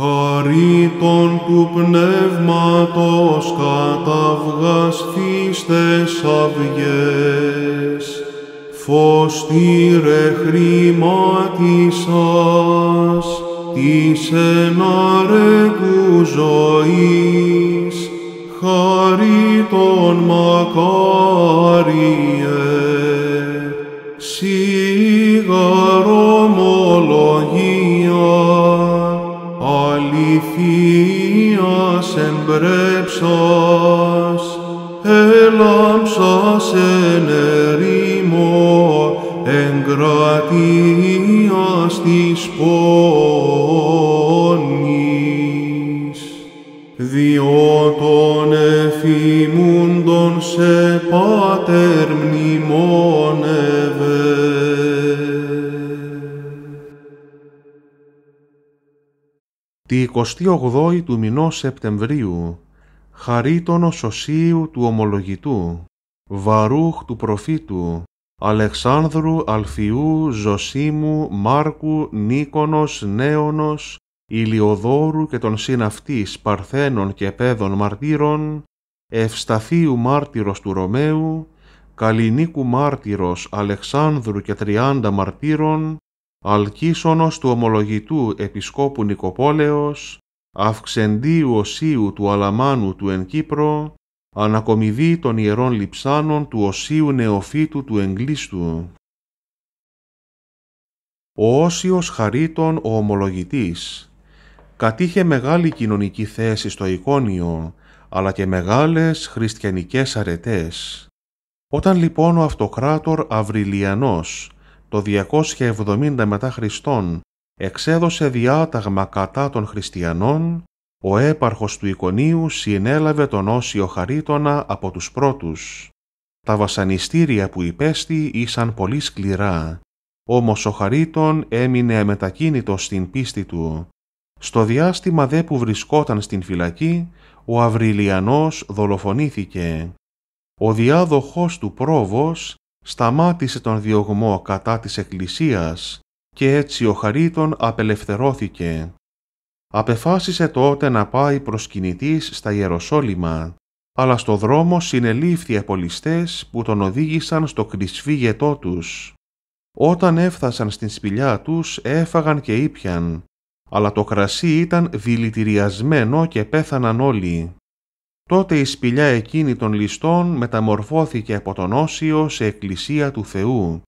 Χαρίτων του πνεύματος καταυγαστήστες αυγές, φωστήρε χρημάτισας, της εναρέκου ζωής, χαρίτων μακάριε, εμπρέψας, ελάμψας εν ερήμο, εν κρατίας της πόνης. Διότων εφημούντων σε πάνω, τη 28η του μηνός Σεπτεμβρίου, χαρίτωνος Σωσίου του ομολογητού, βαρούχ του προφήτου, Αλεξάνδρου Αλφιού Ζωσίμου Μάρκου Νίκονος Νέονος Ηλιοδόρου και των συναυτής Παρθένων και Πέδων Μαρτύρων, Ευσταθίου Μάρτυρος του Ρωμαίου, καλινίκου Μάρτυρος Αλεξάνδρου και Τριάντα Μαρτύρων, αλκίσονος του ομολογητού επισκόπου Νικοπόλεως, αυξεντίου οσίου του Αλαμάνου του εν Κύπρο, ανακομιδή των ιερών λιψάνων του οσίου νεοφύτου του Εγκλίστου. Ο Όσιος Χαρίτων ο ομολογητής κατήχε μεγάλη κοινωνική θέση στο εικόνιο, αλλά και μεγάλες χριστιανικές αρετές. Όταν λοιπόν ο αυτοκράτορ Αυριλιανός το 270 μετά Χριστόν εξέδωσε διάταγμα κατά των χριστιανών, ο έπαρχος του Ικονίου συνέλαβε τον Όσιο Χαρίτονα από τους πρώτους. Τα βασανιστήρια που υπέστη ήσαν πολύ σκληρά, όμως ο Χαρίτον έμεινε αμετακίνητο στην πίστη του. Στο διάστημα δε που βρισκόταν στην φυλακή, ο Αυριλιανός δολοφονήθηκε. Ο διάδοχός του πρόβος σταμάτησε τον διωγμό κατά της Εκκλησίας και έτσι ο Χαρίτων απελευθερώθηκε. Απεφάσισε τότε να πάει προσκυνητής στα Ιεροσόλυμα, αλλά στο δρόμο συνελήφθη επολιστές που τον οδήγησαν στο κρυσφύγετό τους. Όταν έφτασαν στην σπηλιά τους έφαγαν και ήπιαν, αλλά το κρασί ήταν δηλητηριασμένο και πέθαναν όλοι. Τότε η σπηλιά εκείνη των ληστών μεταμορφώθηκε από τον Όσιο σε εκκλησία του Θεού.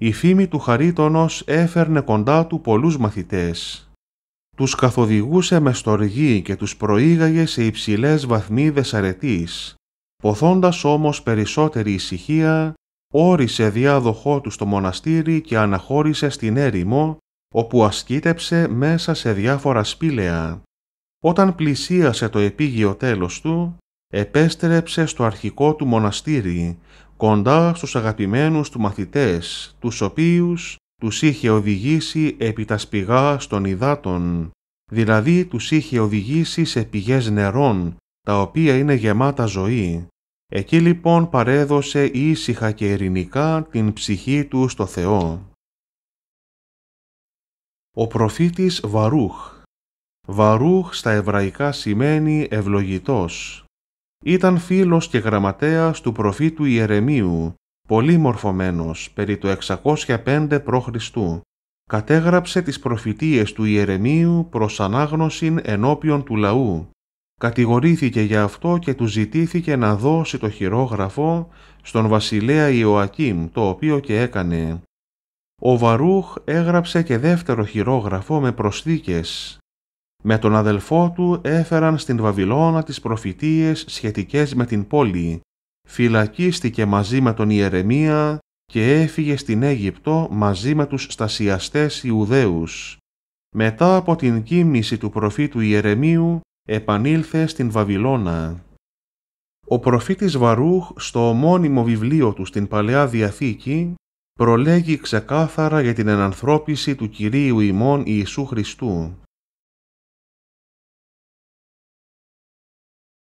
Η φήμη του Χαρίτονος έφερνε κοντά του πολλούς μαθητές. Τους καθοδηγούσε με στοργή και τους προήγαγε σε υψηλές βαθμίδες αρετής. Ποθώντας όμως περισσότερη ησυχία, όρισε διάδοχό του στο μοναστήρι και αναχώρησε στην έρημο, όπου ασκήτεψε μέσα σε διάφορα σπήλαια. Όταν πλησίασε το επίγειο τέλος του, επέστρεψε στο αρχικό του μοναστήρι, κοντά στους αγαπημένους του μαθητές, τους οποίους τους είχε οδηγήσει επί τα σπηγά των υδάτων, δηλαδή τους είχε οδηγήσει σε πηγές νερών, τα οποία είναι γεμάτα ζωή. Εκεί λοιπόν παρέδωσε ήσυχα και ειρηνικά την ψυχή του στο Θεό. Ο προφήτης Βαρούχ Βαρούχ στα εβραϊκά σημαίνει ευλογητός. Ήταν φίλος και γραμματέας του προφήτου Ιερεμίου, πολύ μορφωμένος, περί το 605 π.Χ. Κατέγραψε τις προφητείες του Ιερεμίου προς ανάγνωση ενώπιον του λαού. Κατηγορήθηκε για αυτό και του ζητήθηκε να δώσει το χειρόγραφο στον βασιλέα Ιωακήμ, το οποίο και έκανε. Ο Βαρούχ έγραψε και δεύτερο χειρόγραφο με προσθήκες, με τον αδελφό του έφεραν στην Βαβυλώνα τις προφητείες σχετικές με την πόλη. Φυλακίστηκε μαζί με τον Ιερεμία και έφυγε στην Αίγυπτο μαζί με τους στασιαστές Ιουδαίους. Μετά από την κίνηση του προφήτου Ιερεμίου επανήλθε στην Βαβυλώνα. Ο προφήτης Βαρούχ στο ομώνυμο βιβλίο του στην Παλαιά Διαθήκη προλέγει ξεκάθαρα για την ενανθρώπιση του Κυρίου ημών Ιησού Χριστού.